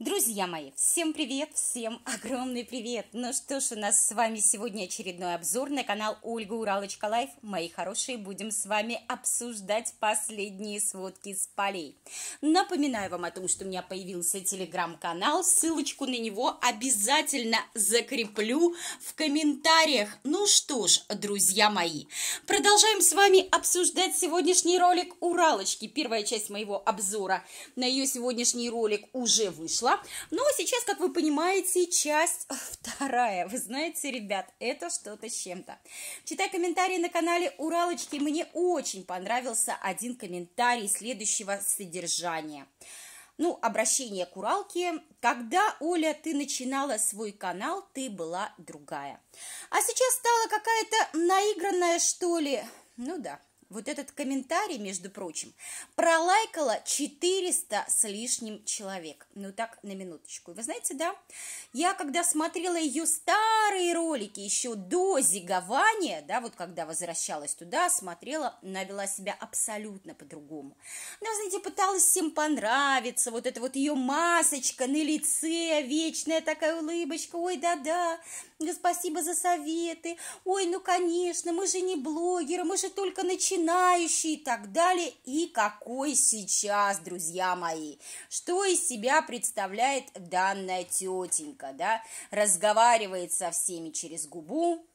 Друзья мои, всем привет, всем огромный привет! Ну что ж, у нас с вами сегодня очередной обзор на канал Ольга Уралочка Лайф. Мои хорошие, будем с вами обсуждать последние сводки с полей. Напоминаю вам о том, что у меня появился телеграм-канал, ссылочку на него обязательно закреплю в комментариях. Ну что ж, друзья мои, продолжаем с вами обсуждать сегодняшний ролик Уралочки. Первая часть моего обзора на ее сегодняшний ролик уже вышла пошла. Но сейчас, как вы понимаете, часть вторая. Вы знаете, ребят, это что-то с чем-то. Читая комментарии на канале Уралочки, мне очень понравился один комментарий следующего содержания ну, обращение к Уралке. Когда, Оля, ты начинала свой канал, ты была другая. А сейчас стала какая-то наигранная, что ли? Ну да, вот этот комментарий, между прочим, пролайкало 400 с лишним человек. Ну так, на минуточку. Вы знаете, да, я когда смотрела ее старые ролики еще до зигования, да, вот когда возвращалась туда, смотрела, навела себя абсолютно по-другому. Она, знаете, пыталась всем понравиться, вот это вот ее масочка на лице, вечная такая улыбочка, ой, да-да, спасибо за советы, ой, ну, конечно, мы же не блогеры, мы же только начинаем начинающий и так далее, и какой сейчас, друзья мои. Что из себя представляет данная тетенька, да? Разговаривает со всеми через губу,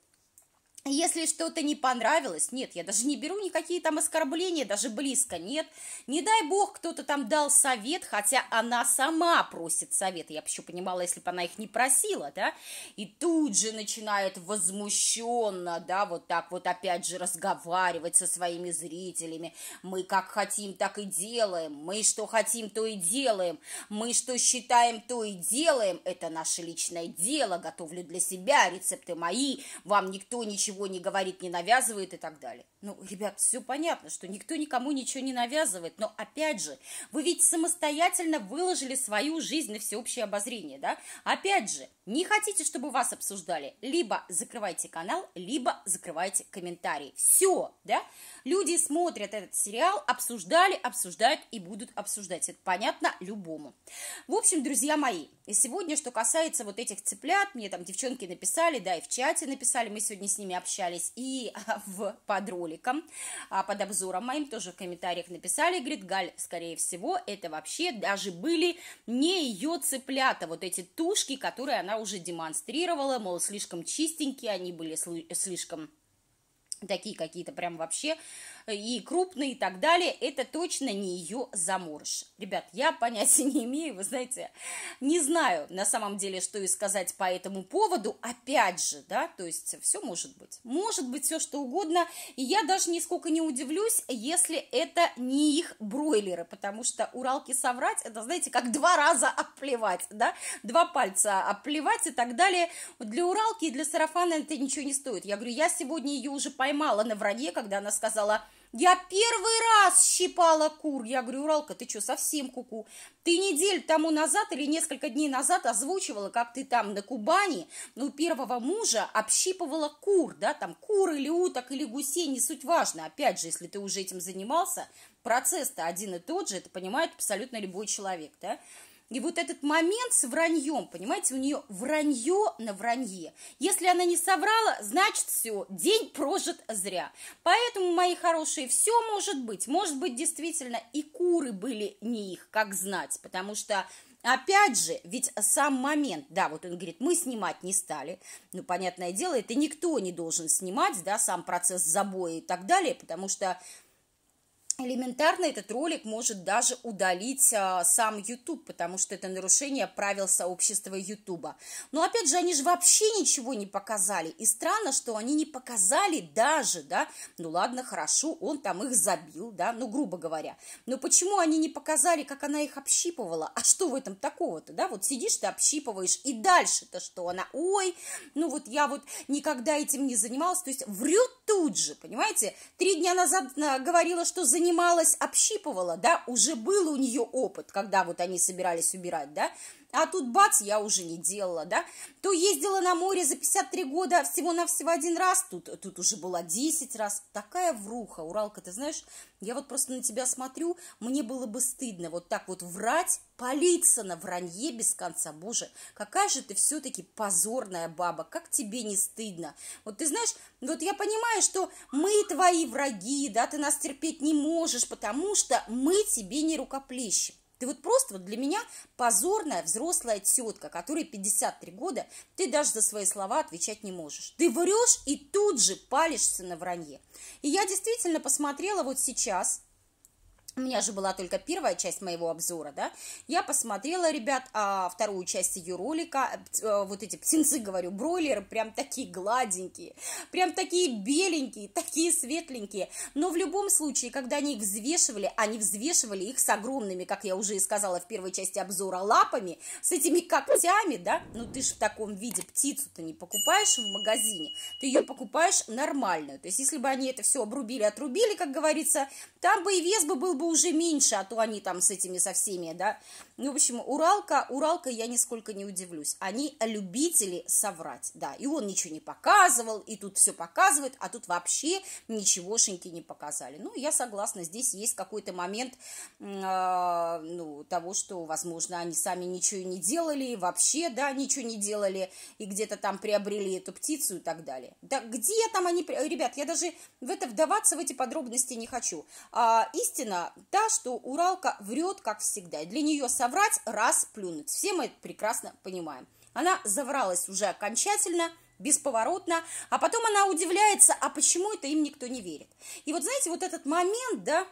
если что-то не понравилось, нет, я даже не беру никакие там оскорбления, даже близко нет. Не дай бог, кто-то там дал совет, хотя она сама просит совет. Я бы еще понимала, если бы она их не просила, да, и тут же начинает возмущенно, да, вот так вот опять же разговаривать со своими зрителями. Мы как хотим, так и делаем, мы что хотим, то и делаем, мы что считаем, то и делаем. Это наше личное дело, готовлю для себя, рецепты мои, вам никто ничего ничего не говорит, не навязывает и так далее. Ну, ребят, все понятно, что никто никому ничего не навязывает, но опять же, вы ведь самостоятельно выложили свою жизнь на всеобщее обозрение, да? Опять же, не хотите, чтобы вас обсуждали? Либо закрывайте канал, либо закрывайте комментарии. Все, да? Люди смотрят этот сериал, обсуждали, обсуждают и будут обсуждать. Это понятно любому. В общем, друзья мои, сегодня, что касается вот этих цыплят, мне там девчонки написали, да, и в чате написали, мы сегодня с ними общались, и в, под роликом, а, под обзором моим тоже в комментариях написали, говорит, Галь, скорее всего, это вообще даже были не ее цыплята, вот эти тушки, которые она она уже демонстрировала, мол, слишком чистенькие, они были слишком такие какие-то прям вообще э, и крупные и так далее, это точно не ее заморыш. Ребят, я понятия не имею, вы знаете, не знаю на самом деле, что и сказать по этому поводу, опять же, да, то есть все может быть, может быть все что угодно, и я даже нисколько не удивлюсь, если это не их бройлеры, потому что уралки соврать, это, знаете, как два раза оплевать, да, два пальца оплевать и так далее, для уралки и для сарафана это ничего не стоит, я говорю, я сегодня ее уже поймала, поймала на вранье, когда она сказала, я первый раз щипала кур. Я говорю, Уралка, ты что, совсем куку? -ку? Ты неделю тому назад или несколько дней назад озвучивала, как ты там на Кубани, ну, первого мужа общипывала кур, да, там кур или уток или гусей, не суть важно. Опять же, если ты уже этим занимался, процесс-то один и тот же, это понимает абсолютно любой человек, да. И вот этот момент с враньем, понимаете, у нее вранье на вранье. Если она не соврала, значит все, день прожит зря. Поэтому, мои хорошие, все может быть. Может быть, действительно, и куры были не их, как знать, потому что Опять же, ведь сам момент, да, вот он говорит, мы снимать не стали, ну, понятное дело, это никто не должен снимать, да, сам процесс забоя и так далее, потому что элементарно этот ролик может даже удалить а, сам YouTube, потому что это нарушение правил сообщества YouTube. Но опять же, они же вообще ничего не показали. И странно, что они не показали даже, да, ну ладно, хорошо, он там их забил, да, ну грубо говоря. Но почему они не показали, как она их общипывала? А что в этом такого-то, да? Вот сидишь ты общипываешь, и дальше-то что она? Ой, ну вот я вот никогда этим не занималась. То есть врет тут же, понимаете, три дня назад э, говорила, что занималась, общипывала, да, уже был у нее опыт, когда вот они собирались убирать, да, а тут бац, я уже не делала, да, то ездила на море за 53 года а всего-навсего один раз, тут, тут уже была 10 раз, такая вруха, Уралка, ты знаешь, я вот просто на тебя смотрю, мне было бы стыдно вот так вот врать палиться на вранье без конца. Боже, какая же ты все-таки позорная баба, как тебе не стыдно. Вот ты знаешь, вот я понимаю, что мы твои враги, да, ты нас терпеть не можешь, потому что мы тебе не рукоплещем. Ты вот просто вот для меня позорная взрослая тетка, которой 53 года, ты даже за свои слова отвечать не можешь. Ты врешь и тут же палишься на вранье. И я действительно посмотрела вот сейчас, у меня же была только первая часть моего обзора, да, я посмотрела, ребят, а, вторую часть ее ролика, э, э, вот эти птенцы, говорю, бройлеры прям такие гладенькие, прям такие беленькие, такие светленькие, но в любом случае, когда они их взвешивали, они взвешивали их с огромными, как я уже и сказала в первой части обзора, лапами, с этими когтями, да, ну ты же в таком виде птицу то не покупаешь в магазине, ты ее покупаешь нормальную, то есть если бы они это все обрубили, отрубили, как говорится, там бы и вес бы был бы бы уже меньше, а то они там с этими, со всеми, да. Ну, в общем, Уралка, Уралка я нисколько не удивлюсь. Они любители соврать, да. И он ничего не показывал, и тут все показывает, а тут вообще ничегошеньки не показали. Ну, я согласна, здесь есть какой-то момент, э, ну, того, что, возможно, они сами ничего и не делали, вообще, да, ничего не делали, и где-то там приобрели эту птицу и так далее. Да где там они... Ребят, я даже в это вдаваться, в эти подробности не хочу. А, истина та, что Уралка врет, как всегда. для нее соврать раз плюнуть. Все мы это прекрасно понимаем. Она завралась уже окончательно, бесповоротно, а потом она удивляется, а почему это им никто не верит. И вот знаете, вот этот момент, да,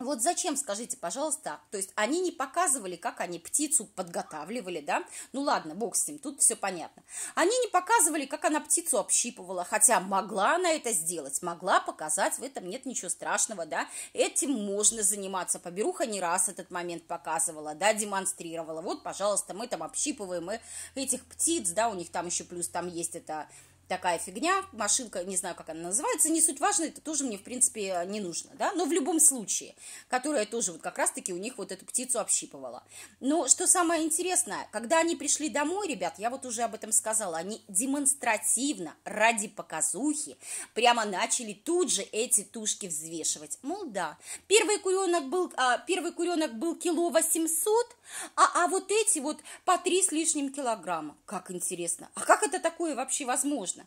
вот зачем, скажите, пожалуйста, то есть они не показывали, как они птицу подготавливали, да? Ну ладно, бог с ним, тут все понятно. Они не показывали, как она птицу общипывала, хотя могла она это сделать, могла показать, в этом нет ничего страшного, да? Этим можно заниматься. Поберуха не раз этот момент показывала, да, демонстрировала. Вот, пожалуйста, мы там общипываем этих птиц, да, у них там еще плюс там есть это такая фигня, машинка, не знаю, как она называется, не суть важно, это тоже мне, в принципе, не нужно, да, но в любом случае, которая тоже вот как раз-таки у них вот эту птицу общипывала. Но что самое интересное, когда они пришли домой, ребят, я вот уже об этом сказала, они демонстративно, ради показухи, прямо начали тут же эти тушки взвешивать. Мол, да, первый куренок был, а, первый куренок был кило 800, а, а вот эти вот по три с лишним килограмма. Как интересно, а как это такое вообще возможно?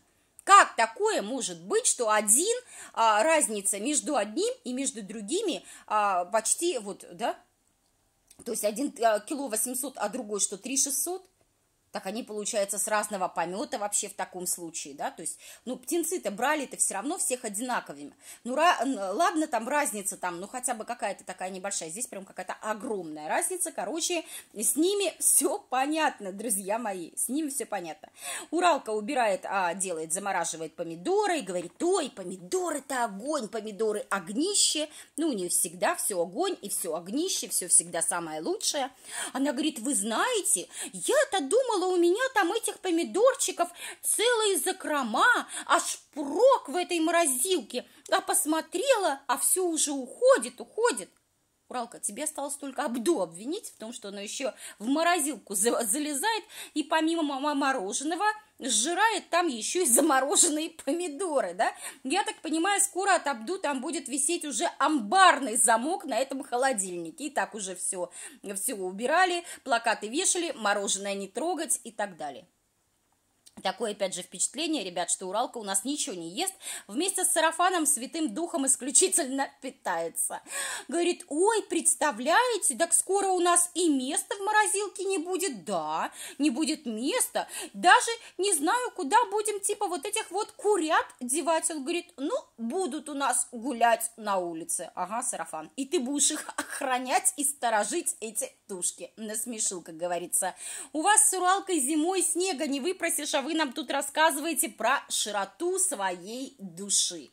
Как такое может быть, что один, а, разница между одним и между другими а, почти вот, да, то есть один а, кило 800, а другой что, 3 600? Так они, получается, с разного помета вообще в таком случае, да, то есть, ну, птенцы-то брали-то все равно всех одинаковыми. Ну, ладно, там разница там, ну, хотя бы какая-то такая небольшая, здесь прям какая-то огромная разница, короче, с ними все понятно, друзья мои, с ними все понятно. Уралка убирает, а, делает, замораживает помидоры и говорит, ой, помидоры-то огонь, помидоры огнище, ну, у нее всегда все огонь и все огнище, все всегда самое лучшее. Она говорит, вы знаете, я-то думала, было у меня там этих помидорчиков целые закрома, аж прок в этой морозилке. А посмотрела, а все уже уходит, уходит. Уралка, тебе осталось только Абду обвинить в том, что она еще в морозилку залезает и помимо мороженого – сжирает там еще и замороженные помидоры, да? Я так понимаю, скоро от там будет висеть уже амбарный замок на этом холодильнике. И так уже все, все убирали, плакаты вешали, мороженое не трогать и так далее. Такое, опять же, впечатление, ребят, что Уралка у нас ничего не ест, вместе с сарафаном святым духом исключительно питается. Говорит, ой, представляете, так скоро у нас и места в морозилке не будет, да, не будет места, даже не знаю, куда будем типа вот этих вот курят девать. Он говорит, ну, будут у нас гулять на улице. Ага, сарафан, и ты будешь их охранять и сторожить эти толстушки. Насмешил, как говорится. У вас с Уралкой зимой снега не выпросишь, а вы нам тут рассказываете про широту своей души.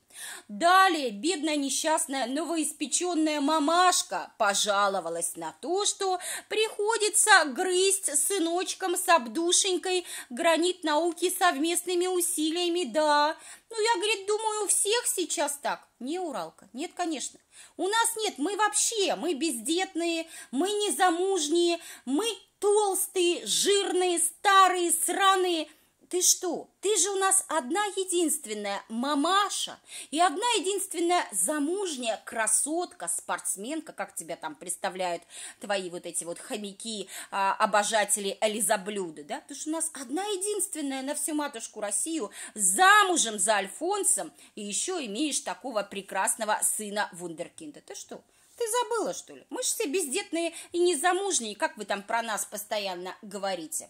Далее бедная несчастная новоиспеченная мамашка пожаловалась на то, что приходится грызть сыночком с обдушенькой гранит науки совместными усилиями, да. Ну, я, говорит, думаю, у всех сейчас так. Не, Уралка, нет, конечно. У нас нет, мы вообще, мы бездетные, мы незамужние, мы толстые, жирные, старые, сраные – ты что? Ты же у нас одна единственная мамаша и одна единственная замужняя красотка, спортсменка, как тебя там представляют твои вот эти вот хомяки, а, обожатели Элизаблюда, да? Ты же у нас одна единственная на всю матушку Россию замужем за Альфонсом и еще имеешь такого прекрасного сына Вундеркинда. Ты что? Ты забыла, что ли? Мы же все бездетные и незамужние, как вы там про нас постоянно говорите.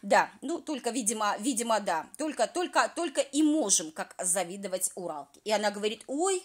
Да, ну только, видимо, видимо, да. Только, только, только и можем, как завидовать Уралке. И она говорит, ой,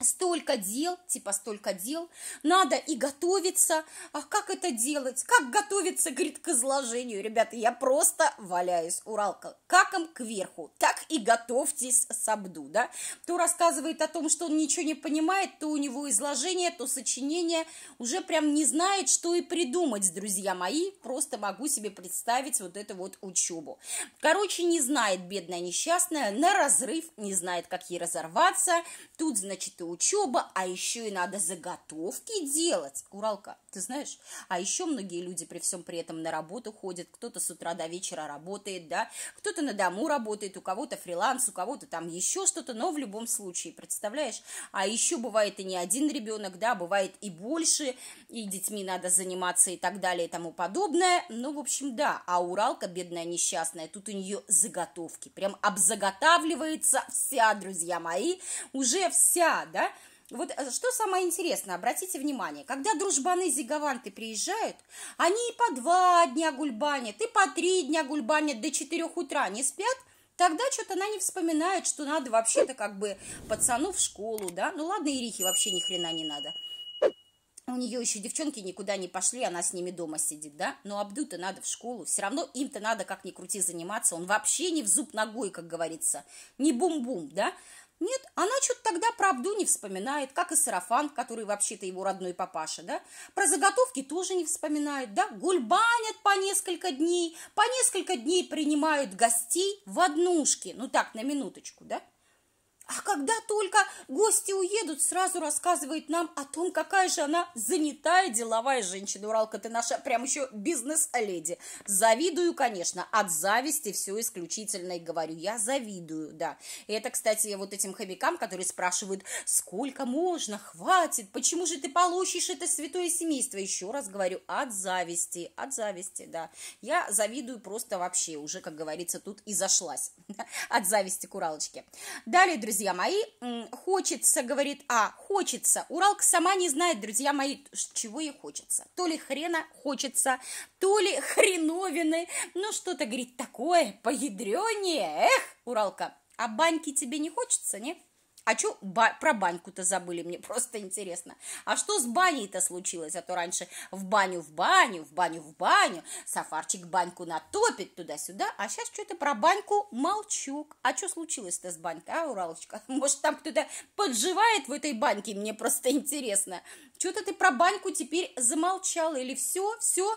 столько дел, типа столько дел, надо и готовиться, а как это делать, как готовиться, говорит, к изложению, ребята, я просто валяюсь, Уралка, как каком кверху, так и готовьтесь с Абду, да, то рассказывает о том, что он ничего не понимает, то у него изложение, то сочинение, уже прям не знает, что и придумать, друзья мои, просто могу себе представить вот эту вот учебу, короче, не знает бедная несчастная, на разрыв, не знает, как ей разорваться, тут, значит, учеба, а еще и надо заготовки делать. Уралка, ты знаешь, а еще многие люди при всем при этом на работу ходят, кто-то с утра до вечера работает, да, кто-то на дому работает, у кого-то фриланс, у кого-то там еще что-то, но в любом случае, представляешь, а еще бывает и не один ребенок, да, бывает и больше, и детьми надо заниматься и так далее и тому подобное, ну, в общем, да, а Уралка, бедная несчастная, тут у нее заготовки, прям обзаготавливается вся, друзья мои, уже вся, да, вот э, что самое интересное, обратите внимание, когда дружбаны-зигаvanты приезжают, они и по два дня гульбанят, и по три дня гульбанят, до четырех утра не спят, тогда что-то она не вспоминает, что надо вообще-то как бы пацану в школу, да, ну ладно, Ирихе вообще ни хрена не надо. У нее еще девчонки никуда не пошли, она с ними дома сидит, да? Но Абду-то надо в школу, все равно им-то надо как ни крути заниматься, он вообще не в зуб ногой, как говорится, не бум-бум, да? Нет, она что-то тогда про Абду не вспоминает, как и Сарафан, который вообще-то его родной папаша, да? Про заготовки тоже не вспоминает, да? Гульбанят по несколько дней, по несколько дней принимают гостей в однушке, ну так, на минуточку, да? А когда только гости уедут, сразу рассказывает нам о том, какая же она занятая деловая женщина. Уралка, ты наша прям еще бизнес-леди. Завидую, конечно, от зависти все исключительно и говорю. Я завидую, да. И это, кстати, вот этим хомякам, которые спрашивают, сколько можно, хватит, почему же ты получишь это святое семейство? Еще раз говорю, от зависти, от зависти, да. Я завидую просто вообще уже, как говорится, тут и зашлась от зависти куралочки. Далее, друзья, друзья мои, хочется, говорит А, хочется. Уралка сама не знает, друзья мои, чего ей хочется. То ли хрена хочется, то ли хреновины, ну что-то, говорит, такое поедрение, эх, Уралка. А баньки тебе не хочется, нет? А что ба- про баньку-то забыли? Мне просто интересно. А что с баней-то случилось? А то раньше в баню, в баню, в баню, в баню. Сафарчик баньку натопит туда-сюда. А сейчас что-то про баньку молчу. А что случилось-то с банькой? А, Уралочка, может, там кто-то подживает в этой баньке? Мне просто интересно. Что-то ты про баньку теперь замолчала или все, все,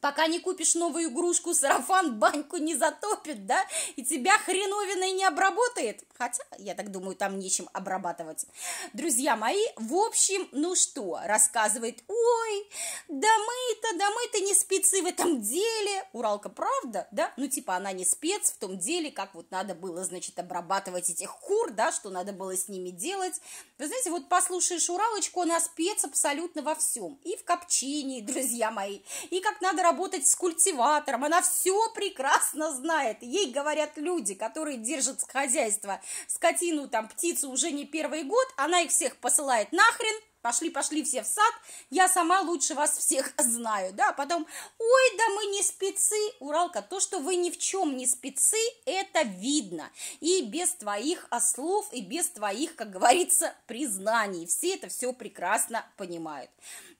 пока не купишь новую игрушку, сарафан баньку не затопит, да, и тебя хреновиной не обработает, хотя, я так думаю, там нечем обрабатывать. Друзья мои, в общем, ну что, рассказывает, ой, да мы-то, да мы-то не спецы в этом деле, Уралка, правда, да, ну типа она не спец в том деле, как вот надо было, значит, обрабатывать этих кур, да, что надо было с ними делать, вы знаете, вот послушаешь Уралочку, она спец абсолютно во всем, и в копчении, друзья мои, и как надо работать с культиватором, она все прекрасно знает. Ей говорят люди, которые держат хозяйство, скотину, там, птицу уже не первый год, она их всех посылает нахрен, пошли, пошли все в сад, я сама лучше вас всех знаю, да, потом, ой, да мы не спецы, Уралка, то, что вы ни в чем не спецы, это видно, и без твоих слов, и без твоих, как говорится, признаний, все это все прекрасно понимают.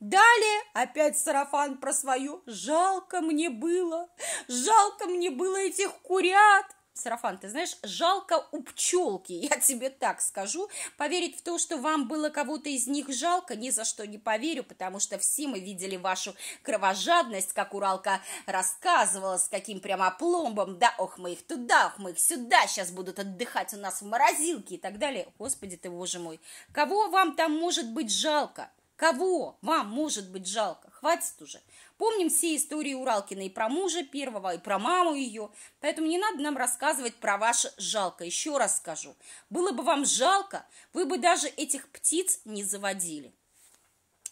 Далее опять сарафан про свою. жалко мне было, жалко мне было этих курят, Сарафан, ты знаешь, жалко у пчелки, я тебе так скажу. Поверить в то, что вам было кого-то из них жалко, ни за что не поверю, потому что все мы видели вашу кровожадность, как Уралка рассказывала, с каким прямо пломбом, да, ох, мы их туда, ох, мы их сюда, сейчас будут отдыхать у нас в морозилке и так далее. Господи ты, боже мой, кого вам там может быть жалко? Кого вам может быть жалко? Хватит уже. Помним все истории Уралкина и про мужа первого, и про маму ее. Поэтому не надо нам рассказывать про ваше жалко. Еще раз скажу, было бы вам жалко, вы бы даже этих птиц не заводили.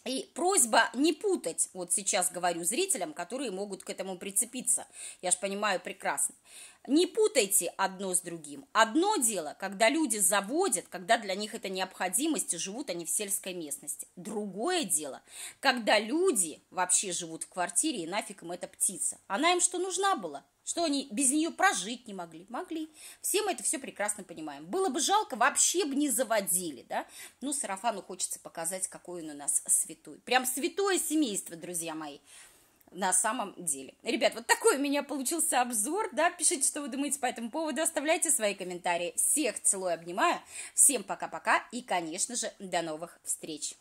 И просьба не путать, вот сейчас говорю зрителям, которые могут к этому прицепиться, я же понимаю прекрасно. Не путайте одно с другим. Одно дело, когда люди заводят, когда для них это необходимость, и живут они в сельской местности. Другое дело, когда люди вообще живут в квартире, и нафиг им эта птица. Она им что нужна была? Что они без нее прожить не могли? Могли. Все мы это все прекрасно понимаем. Было бы жалко, вообще бы не заводили, да? Ну, сарафану хочется показать, какой он у нас святой. Прям святое семейство, друзья мои на самом деле. Ребят, вот такой у меня получился обзор, да, пишите, что вы думаете по этому поводу, оставляйте свои комментарии. Всех целую, обнимаю, всем пока-пока и, конечно же, до новых встреч!